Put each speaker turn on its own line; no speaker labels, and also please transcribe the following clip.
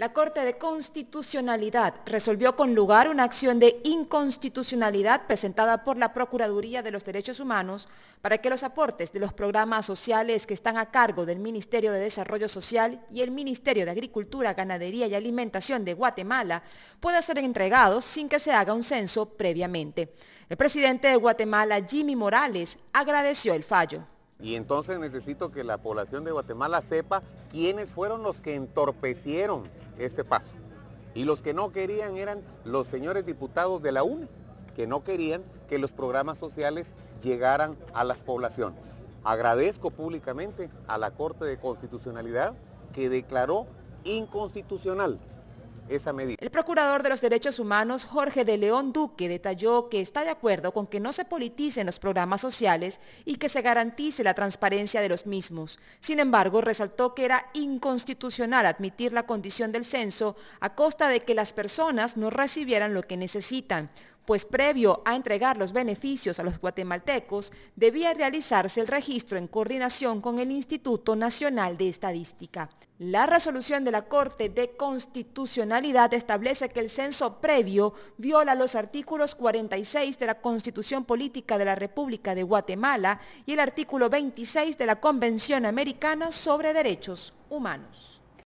La Corte de Constitucionalidad resolvió con lugar una acción de inconstitucionalidad presentada por la Procuraduría de los Derechos Humanos para que los aportes de los programas sociales que están a cargo del Ministerio de Desarrollo Social y el Ministerio de Agricultura, Ganadería y Alimentación de Guatemala puedan ser entregados sin que se haga un censo previamente. El presidente de Guatemala, Jimmy Morales, agradeció el fallo.
Y entonces necesito que la población de Guatemala sepa quiénes fueron los que entorpecieron este paso. Y los que no querían eran los señores diputados de la UNE, que no querían que los programas sociales llegaran a las poblaciones. Agradezco públicamente a la Corte de Constitucionalidad que declaró inconstitucional
el procurador de los derechos humanos, Jorge de León Duque, detalló que está de acuerdo con que no se politicen los programas sociales y que se garantice la transparencia de los mismos. Sin embargo, resaltó que era inconstitucional admitir la condición del censo a costa de que las personas no recibieran lo que necesitan pues previo a entregar los beneficios a los guatemaltecos, debía realizarse el registro en coordinación con el Instituto Nacional de Estadística. La resolución de la Corte de Constitucionalidad establece que el censo previo viola los artículos 46 de la Constitución Política de la República de Guatemala y el artículo 26 de la Convención Americana sobre Derechos Humanos.